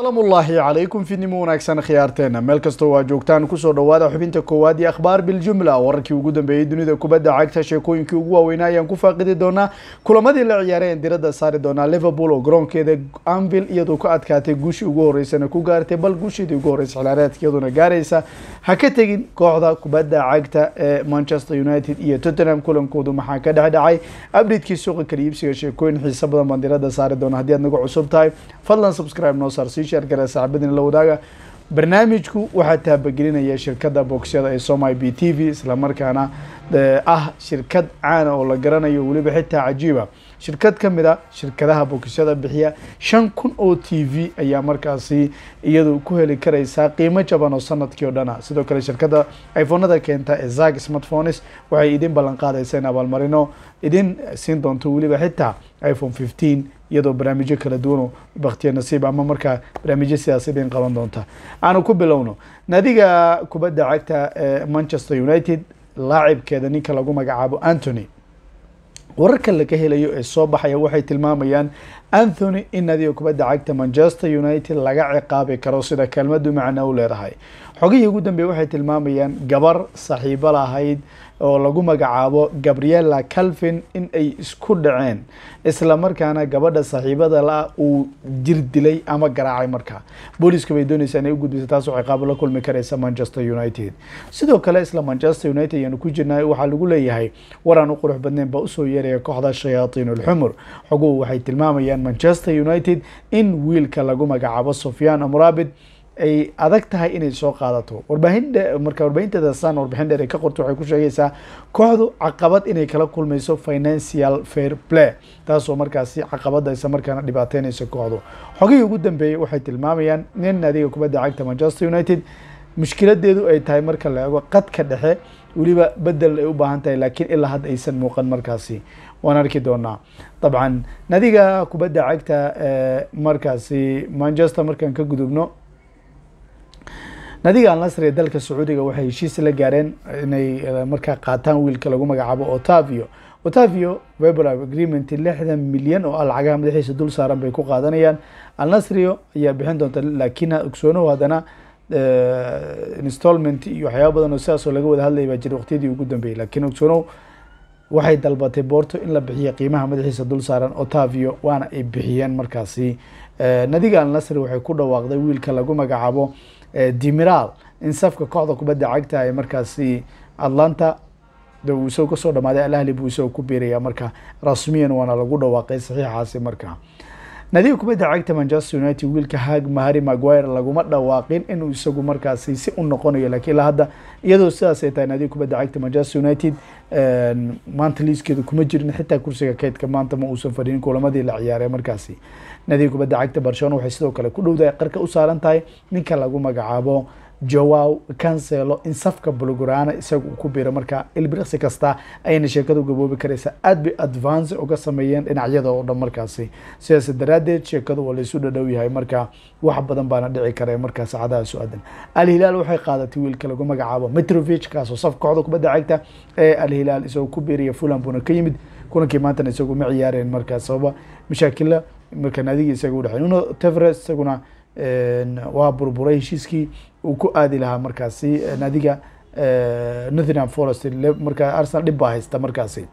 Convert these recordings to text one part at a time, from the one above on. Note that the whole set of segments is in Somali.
salaamullaahi calaykum fidnimo wanaagsan khiyaarteena meel kastoo waa joogtaan kusoo dhawaada xubinta koowaad iyo akhbaar biljumla wararkii ugu dambeeyey dunida kubadda cagta sheekooyinkii ugu waaweynaa ayaan ku faaqidi doonaa kulamadii la ciyaareen dirada saari doonaa liverpool oo garoonkeeda anvil iyadoo ka adkaatay guushii ugu horeysana ku gaartay bal guusheedii ugu horeysa xilaareedka iyadoona gaaraysa ha ka tegin kooxda kubadda cagta ee manchester united iyo tottenham kulankoodu maxaa ka dhex dhacay abdhaidkii suuqa kaliibsiga sheekooyin xiise badan baan dirada saari doona haddii aad nagu cusub tahay fadlan subscribe noo saarsi share gare saxaabadina la wadaaga barnaamijku waxaa taabagelinaya shirkadda boogsiyada ee somai b t v islamarkaana eh, ah shirkad caana ah oo la garanayo weliba xitaa cajiiba shirkad ka mid a ah shirkadaha bogsyada bixiya shan kun oo t v ayaa markaasi iyadu ku heli karaysaa qiimo jaban oo sanadkii o dhan ah. sidoo kale shirkada iphonada keenta ee zag smartphones waxay idin ballan qaadaysa in abaalmarino idin siin doonto weliba xitaa iphone fifteen iyadoo barnaamijyo kala duwano baktiyo nasiib ama markaa barnaamijyo sidaas idin qaban doonta aanu ku bilowno nadiga kubadda cagta ee eh, manchester united laacibkeeda ninka lagu magacaabo antony wararka laga helayo ee soo baxaya waxay tilmaamayaan anthony in adiga kubadda cagta manchester united laga ciqaabi karo sida kelmaddu macno u leedahay xogihii ugu dambeeye waxay tilmaamayaan gabar saxiibo lahayd oo lagu magacaabo gabriela calvin in ay isku dhaceen isla markaana gabadha saxiibada la uu jirdilay ama garaacay markaa booliiska bay doonaysaa inay u gudbiso taas ciqaabo la kulmi karaysa manchester united sidoo kale isla manchester united ayaanu ku jirnaa waxaa lagu leeyahay waraan u qurux badnayn baa usoo yeeraya kooxda shayaatiinulxumur xoguhu waxay tilmaamayaan manchester united in wiilka lagu magacaabo sufyaan amrabid ay adag tahay inay soo qaadato warbaahin marka warbaahinteeda san warbixin dheer ay ka qorto waxay ku sheegaysaa kooxdu caqabad inay kala kulmayso financial fair play taasoo markaasi caqabada isla markaana dhibaateynayso kooxdu xogihii ugu dambeeyey waxay tilmaamayaan nin naadiga kubadda cagta manchester united mushkiladeedu ay tahay marka la eego qadka dhexe weliba bedel ay u baahan tahay laakiin ilaa hadda aysan muuqan markaasi waan arki doonaa dabcan nadiga kubadda cagta ee markaasi manchester markaan ka gudubno nadiga ee dalka sacuudiga waxay heshiis la gaareen inay markaa qaataan wiilka lagu magacaabo otavio otavio weber agreement lixdan milyan oo a lacagaha madaxiisa dul saaran bay ku qaadanayaan alnasrio ayaa bixin doonta laakiin ogsoonuhu haddana installment iyo waxyaaba badan oo sidaasoo laga wada hadlay baa jira waqtiyadii ugu dambeeyey lakiin ogsoonow waxay dalbatay boorto in la bixiyo qiimaha madaxiisa dul saaran otavio waana ay bixiyeen markaasi eh, nadiga alnasri waxay ku dhawaaqday wiilka lagu magacaabo eh, dimiral in safka kooxda kubadda cagta ay markaasi atlanta uu isagoo kasoo dhamaaday alahli buu isagoo ku biiraya marka rasmiyan waana lagu dhawaaqay saxiixaasi marka nadiib kubadda cagta manchester united wiilka hag mahari maguire laguma dhawaaqin inuu isagu markaasi si u noqonayo lakiin ilaa hadda iyadoo sidaas ay tahay nadiib kubadda cagta manchester united ehm, maanta liiskeeda kuma jirin xitaa kursiga kaydka maanta ma uusan fadhiin kulamadii la ciyaarey markaasi nadiib kubadda cagta barcelona waxay sidoo kale ku dhowdahay qarka u saaran tahay ninka lagu magacaabo jowow cancelo in safka buloguraana isaga uu ku biiro marka ilbiriqsi kasta ayayna sheekadu gaboobi karaysaa aad bay advance uga sameeyeen dhinacyada oo dhan markaasi sidaas daraaddeed sheekadu waa laysu dhadhow yahay marka wax badan baana dhici kara markaa saacadaha su-aadan alhilaal waxay qaadatay wiilka lagu magacaabo mitrovic kaasoo saf kooxda kubadda cagta ee alhilaal isagoo ku biiraya fulan buuna ka yimid kulankii maantana isagu ma ciyaareen markaa sababa mashaakila marka naadiga isaga udhexey nuno tevres isaguna waa burburay heshiiskii uu ku aadi lahaa markaasi adiga northernham forest markaa arsenal dhib baa haysta markaasi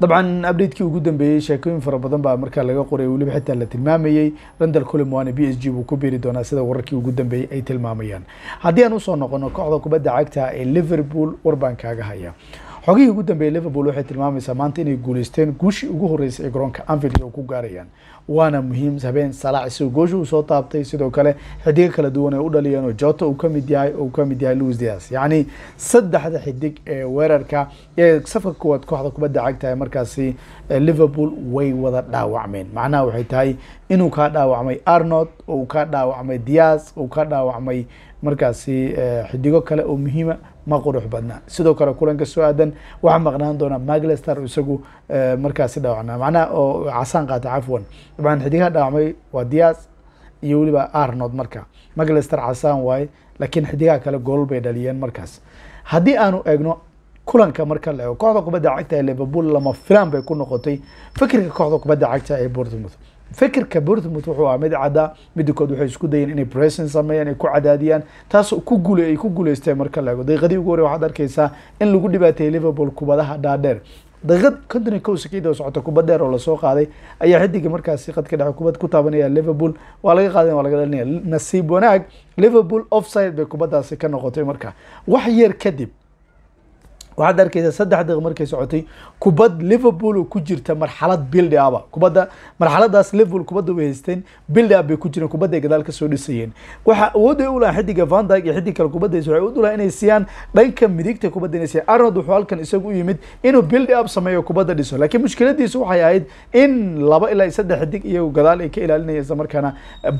dabcan updatekii ugu dambeeyey sheekooyin fara badan baa markaa laga qoray weliba xitaa la tilmaamayey randal colemoane b s g buu ku biiri doonaa sida wararkii ugu dambeeyey ay tilmaamayaan haddii aan usoo noqono kooxda kubadda cagta ee liverpool war baan kaaga haya xogihii ugu dambeeyay liverpool waxay tilmaamaysaa maanta inay guuleysteen guushii ugu horreysay ee garoonka anfield oo ku gaarayaan waana muhiim habeen salaac isagoo goosha uu soo taabtay sidoo kale xidigo kala duwan ay u dhaliyeen oo jota uu kamid yahay uu ka yahay louis dias yacni saddexda xidig ee weerarka ee safka kuwaad kooxda kubadda cagtahay markaasi liverpool way wada dhaawacmeen macnaha waxay tahay inuu kaa dhaawacmay arnold uu kaa dhaawacmay dias uu ka dhaawacmay markaasi xidigo kale oo muhiima ma qurux badna sidoo kale kulanka soo aadan waxaa maqnaan doona maglestar isagu eh, markaasi dhaawacna macnaha oo casaan qaata cafwan dabcan xidigaha dhaawacmay waa dias iyo weliba arnod marka maglestar casaan waaye laakiin xidigaha kale goolol bay dhaliyeen markaas haddii aanu eegno kulanka marka la eego kooxda kubadda cagta ee liverpool lama filaan bay ku noqotay fikirka kooxda kubadda cagta ee bournemouth fikirka bortmut wuxuu ahaa mid cadda midda kood waxay isku dayeen inay pressin sameeyaan ay ku cadaadiyaan taas ku gule ay ku guuleysteen marka laego ego ugu hore waxaad arkeysaa in lagu dhibaateeyey liverpool kubadaha dhaadheer daqiiqad konton iyo kowsakiida socota kubad dheer oo lasoo qaaday ayaa xidiga markaasi qadka dhexe kubad ku taabanaya liverpool waa laga qaadan waa laga dhalinaya nasiib wanaag liverpool offside bay kubadaasi ka noqotay marka wax yar kadib waxaad arkaysaa saddex daqiiq markay socotay kubad liverpool oo ku jirta marxalad build upa kubadda marxaladaas liverpool kubadda way haysteen build up bay ku jireen kubadday gadaal ka dhisayeen waxa awoodday u lahaa xiddiga vandag iyo xiddig kale kubadda waxay awood u lahaa inay siiyaan dhanka midigta kubadda inay siiyaan arnold wuxuu halkan isagu u yimid inuu build up sameeyo kubadda dhiso laakiin mushkiladiisu waxay ahayd in laba ilaa saddex xiddig iyagu gadaal ay ka ilaalinaya isla markaana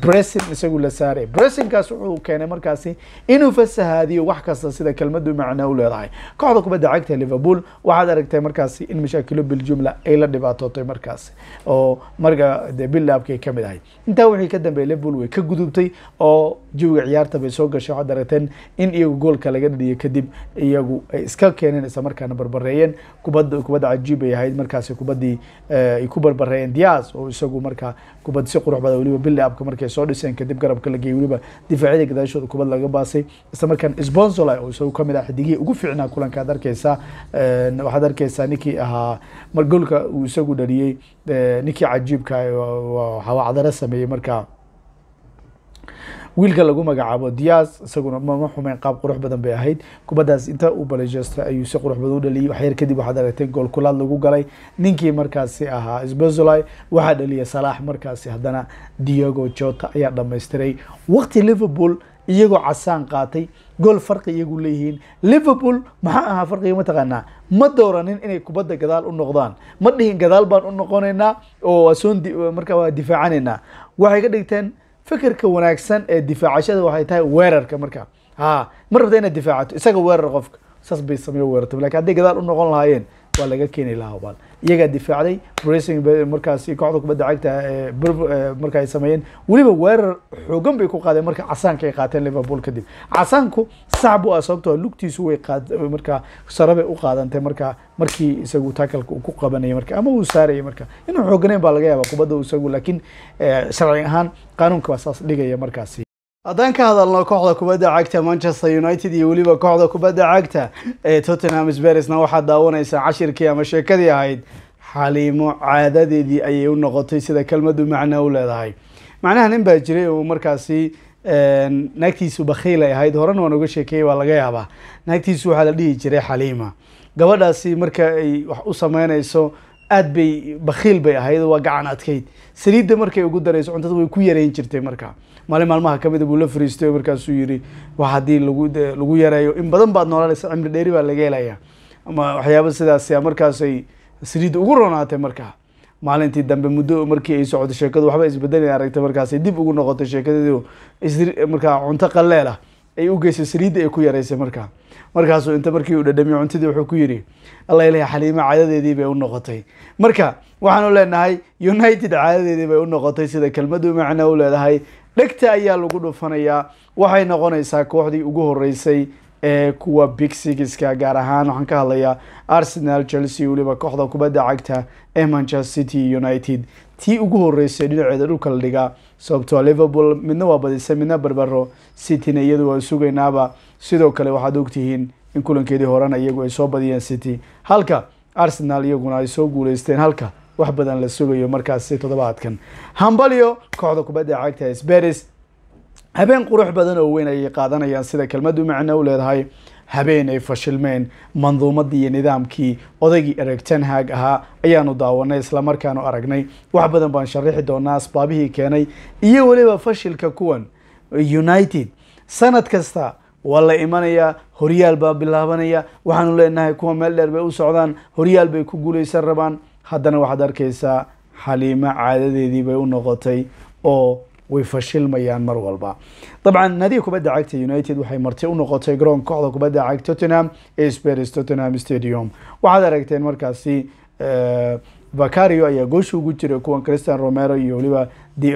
bressing isagu la saaray bressingkaas wuxuu keenay markaasi inuu fasahaadiyo wax kasta sida kelmadu macnaa u leedahay kooxda kubadda dacagta liverpool waxaad aragtay markaasi in mashaakilo biljumla ay la dhibaatootay markaasi oo marka de bilaabkay kamid ahayd intaa wixii ka dambeeyay liverpool way ka gudubtay oo jawiga ciyaarta bay soo gashay waxaad aragteen in iyagu goolka laga dhadiyo kadib iyagu ay iska keeneen isla markaana barbareeyeen kubada kubadda cajiib ay ahayd markaasi kubaddii eh, ay ku barbareeyeen dias oo isagu markaa kubad si qurux badan weliba bilaabka markay soo dhiseen kadib garabka la geeyay weliba difaacyada gadaashooda kubad laga baasay isla markaan sponsola oo isagu kamid ah xidigihii ugu fiicnaa kulankaad arkaysa arkeysaa eh, waxaad arkeysaa ninkii ahaa mar uu isagu dhaliyey eh, ninkii cajiibka ah, hawacdaro sameeyey markaa wiilka lagu magacaabo dias isaguna mama xumeyn qaab qurux badan bay ahayd kubadaas inta u balejeystay ayuu si qurux badan u dhaliyay waxyar kadib waxaad aragtay goolkulaad lagu galay ninkii markaasi ahaa sbezoli waxaa dhaliyay salaax markaasi haddana diego jota ayaa dhamaystiray waqti liverpool iyagoo casaan qaatay gool farqi iyagu leeyihiin liverpool maxaa ahaa farqiga mataqaanaa ma dooranin inay kubadda gadaal u noqdaan ma dhihin gadaal baan u noqonaynaa oo soon marka waa difaacanaynaa waxay ka dhigteen fikirka wanaagsan ee difaacashada waxay tahay weerarka marka ha ma rabta inaad difaacato isaga weerar qofka saas bay sameeyo weerarta lakin hadday gadaal u noqon lahaayeen waa laga keeni lahaa bal iyagaa difaacday racing markaasi kooxda kubadda cagta eh, eh, marka ay sameeyeen weliba weerar xoogan bay ku qaadeen marka casaanka ay qaateen liverpool kadib casaanku sax bu ah sababtoo ah lugtiisu way markaa sare u qaadantay markaa markii isagu takalka uu ku qabanayay marka ama uu saarayay marka inuu xooganeyn baa laga yaabaa kubadda isagu laakiin eh, sharci ahaan qaanuunka waa saas dhigaya markaasi haddaan ka hadalno kooxda kubadda cagta manchester united iyo weliba kooxda kubadda cagta ee tottenham sberesna waxaad daawanaysaa cashirkii ama sheekadii ahayd xaliimo caadadeedii ayay u noqotay sida kelmadu macno u leedahay macnaha nin baa jiray uu markaasi naagtiisu bakhiil ay ahayd horena waan uga sheekeeyey waa laga yaabaa naagtiisu waxaa la dhihi jiray xaliima gabadhaasi marka ay wax u sameynayso aad bay bakiil bay ahayd waa gacan adkayd saliidda markay ugu darayso cuntada way ku yarayn jirtay markaa maalin maalmaha kamida buu la fariistay markaasuu yihi wa haddii lagu lagu yareeyo in badan baad noolanaysa cimri dheeri baa laga helayaa ama waxyaaba sidaasa ah, markaasay saliidda ugu ronaatay markaa maalintii dambe muddo markii ay socoto sheekadu waxba isbedelay aragtay markaasay dib ugu noqotay sheekadeedu markaa cunto qaleelah ay u geysay saliidda ay ku yaraysay markaa markaasuu inta markii uu dhadhamiyo cuntidii wuxuu ku yidhi alla ilaha xaliima caadadeedii bay u noqotay marka waxaanu leenahay united cadadeedii bay u noqotay sida kelmadu macno u leedahay dhegta ayaa lagu dhufanayaa waxay noqonaysaa kooxdii ugu horeysay ee kuwa big sigiska gaar ahaan waxaan ka hadlayaa arsenal chelsea weliba kooxda kubadda cagta ee manchester city united tii ugu horeysay dhinaceeda dhulka la dhigaa sababtoo ah liverpool midna waa badisay midna barbaro cityna iyadu waa sugaynaaba sidoo kale waxaad ogtihiin in kulankeedii horena iyagu ay soo badiyeen city halka arsenal iyaguna ay soo guuleysteen halka wax badan la sugayo markaasi toddobaadkan hambalyo kooxda kubadda cagta sberis habeen qurux badan oo weyn ayay qaadanayaan sida kelmaddu macno u leedahay habeen ay fashilmeen manduumadii iyo nidaamkii odaygii ereg tenhag ahaa ayaanu daawanay islamarkaanu aragnay wax badan baan sharaxi doonaa asbaabihii keenay iyo weliba fashilka kuwan united sanad kasta waa la imanayaa horyaal baa bilaabanaya waxaanu leenahay kuwa meel dheer bay u socdaan horyaal bay ku guulaysan rabaan haddana waxaad arkaysaa xaliimo caadadeedii bay u noqotay oo way fashilmayaan mar walba dabcan naadiga kubadda cagta united waxay marti u noqotay garoon kooxda kubadda cag tottenham ee spars tottenham stadium waxaad aragteen markaasi eh, vacario ayaa goosha ugu jiray kuwan christian romero iyo weliba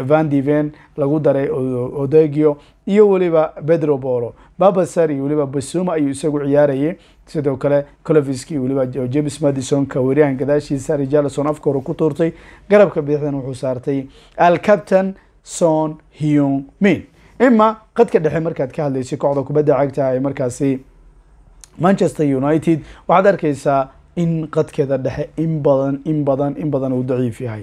van diven lagu daray odegio iyo weliba pedro bolo babaser iyo weliba basuma ayuu isagu ciyaarayay sidoo kale coloviski iyo weliba james madisonka weeryahan gadaashiisa rijalison afka hore ku tuurtay garabka bidixdan wuxuu saartay alcaptain son hyung min ima qadka dhexe markaad ka hadlaysa kooxda kubadda cagta ee markaasi manchester united waxaad arkaysaa in qadkeeda dhexe in badan in badan in badan uu daciif yahay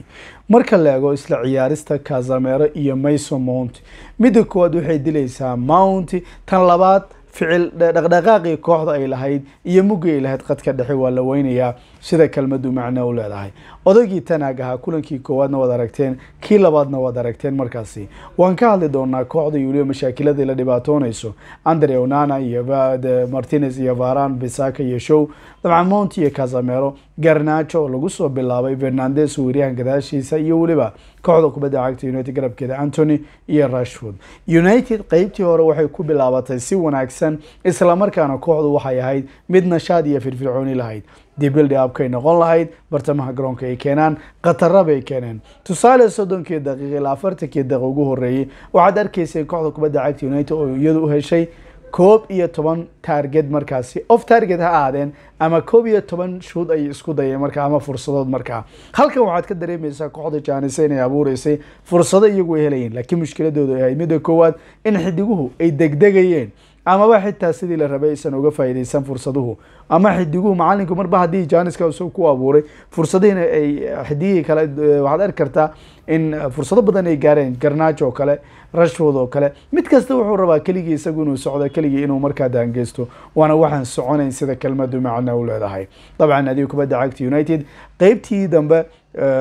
marka la ego isla ciyaarista kazamero iyo mayso mount midda koowaad waxay dilaysaa mount tan labaad ficil dhaqdhaqaaqii kooxda ay lahayd iyo muggi ay lahayd qadka dhexe waa la weynayaa sida kelmaddu macno u leedahay odaygii tanaag ahaa kulankii koowaadna waad aragteen kii labaadna waad aragteen markaasi waan ka hadli doonaa kooxda yuliya mashaakiladii la dhibaatoonayso andre onana iyo eh, martinez iyo varan bisaka iyo show dabcan mount iyo casamero garnaajo oo lagu soo bilaabay fernandes weeryahan gadaashiisa iyo weliba kooxda kubadda cagta united garabkeeda antony iyo rashford united qeybtii hore waxay ku bilaabatay si wanaagsan wanaagsan islamarkaana kooxdu waxay ahayd mid nashaad iyo firfircooni lahayd dibildhi abkay noqon lahayd bartamaha garoonka ay keenaan khatara bay keeneen tusaale soddonkii daqiiq ilaa afartankii daqiiq ugu horreeyey waxaad arkaysay kooxda kubadda cagta united oo iyadu u heshay koob iyo toban taarget markaasi of taarget ha ahaadeen ama koob iyo toban shuud ay isku dayeen markaa ama fursadood markaa halkan waxaad ka dareemaysaa kooxda jaanise inay abuureysay fursado iyagu ay helayeen laakiin mushkiladoodu ay ahayd midda koowaad in xidiguhu ay degdegayeen amaba xitaa sidii la rabay aysan uga faaidaysan fursaduhu ama xidiguhu macalinku marba haddii jaaniska soo ku abuuray fursadihiina ay xidigihii kale eh, waxaad arki kartaa in eh, fursado badan ay gaareen garnaajo oo kale rashwood oo kale mid kasta wuxuu rabaa keligii isagu inuu socdo keligii inuu markaa daangeysto waana waxaan soconayn sida kelmadu macno u leedahay dabcan adiga kubadda cagta united qaybtii dambe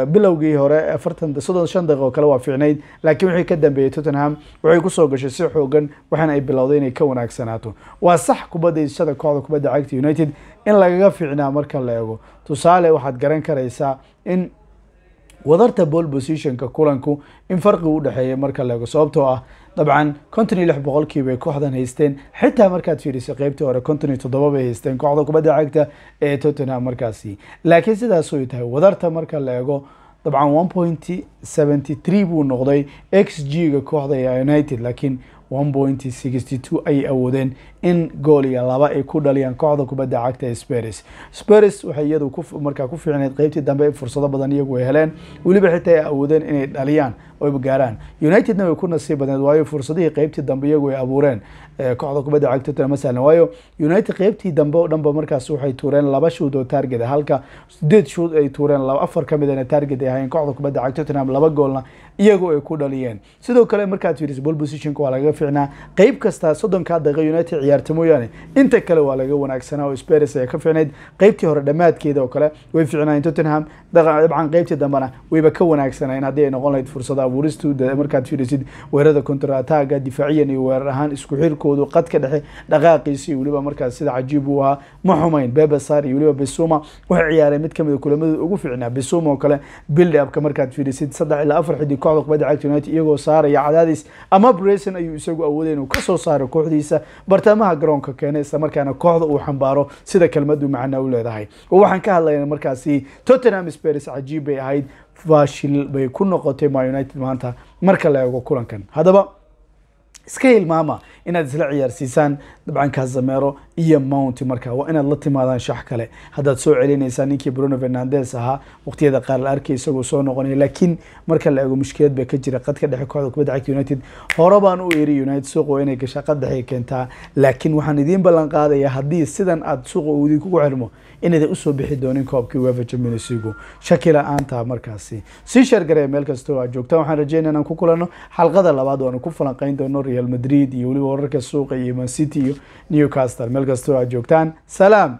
bilowgii hore afartan soddon shan daqiiq oo kale waa fiicnayd laakiin wixii ka dambeeyey tottenham waxay kusoo gashay si xoogan waxaana ay bilowday inay ka wanaagsanaato waa sax kubadaisada kooxda kubadda cagta united in lagaga fiicnaa marka la eego tusaale waxaad garan karaysaa in wadarta bol positionka kulanku in farqi u dhexeeya marka ego sababtoo ah dabcan konton iyo lix boqolkiibay kooxdan haysteen xitaa markaad fiiriso qeybtii hore konton iyo toddoba bay haysteen kooxda kubadda cagta ee tottenham markaasi laakiin sidaasuy tahay wadarta marka la ego dabcan one point seventy three buu noqday x g ga kooxda united laakiin ay awoodeen in gooliga laba ay ku dhaliyaan kooxda kubadda cagta spers spers waxay iyadu markaa ku fiicneed qeybtii dambe fursado badan iyagu ay heleen weliba xitaa ay awoodeen inay dhaliyaan oa gaaraan unitedna way ku nasiib badneed waayo fursadihii qeybtii dambe iyagu ay abuureen kooxda kubadda cagta tottenham waayo united qeybtii dambe oo dhanba markaas waxay tuureen laba shuud oo target halka sideed shuud ay tuureen afar kamidana target ay ahayn kooxda kubadda cagta tottenham laba goolna iyagoo ay ku dhaliyeen sidoo kale markaad fiiriso ball positionka waa laga fiicnaa qeyb kastaa soddonkaa daqiiqa united ciyaarta inta kale waa laga wanaagsanaa oo spares ayaa ka fiicnayd qeybtii hore dhammaadkeeda oo kale way fiicnaayeen tottenham dabcan qeybtii dambena wayba ka wanaagsanaayen haddii ay noqon lahayd fursada abuuristuuda markaad fiirisid weerarada kontarataaga difaaciyan iyo weerar ahaan isku xirkoodu qadka dhexe dhaqaaqiisa weliba markaas sida cajiib uu ahaa ma xumayn bebasar iyo weliba besuma waxay ciyaareen mid kamida ah kulamadooda ugu fiicnaa besuma oo kale bildi markaad fiirisid saddex ilaa afar xiddig kooxda kubadda cagta united iyagoo saaraya cadaadis ama brayson ayuu isagu awooday inuu soo saaro kooxdiisa bartamaha garoonka isla markaana kooxda uu xambaaro sida kelmadu macana u leedahay waxaan ka hadlayna markaasi tottenham spars cajiib bay ahayd faashil bay ku noqotay ma united maanta marka la eego kulankan haddaba iska hilmaama inaad isla ciyaarsiisaan dabcan kaasamero iyo mount marka waa inaad la timaadaan shax kale haddaad soo celinaysaa ninkii bruno fernandes ahaa waqtiyada qaar la arkay isagoo soo noqonaya laakiin marka la eego mushkilad baa ka jira qadka dhexe kooxda kubadda cagta united hore baan u eeri united suuqoo inay gashaa qad dhexe keentaa laakiin waxaan idiin ballan qaadayaa haddii sidan aad suuqa uu idinkugu xirmo inaydan usoo bixi doonin koobkii wefa jaminisigu shaki la-aantaa markaasi sii sheergaree meel kastoo aad joogtaan waxaan rajeynaya inaan ku kulanno xalqada labaad oanu ku falanqeyn doono real madrid iyo weliba wararka suuqa iyo mancity iyo newcastle markastoo aad joogtaan salaam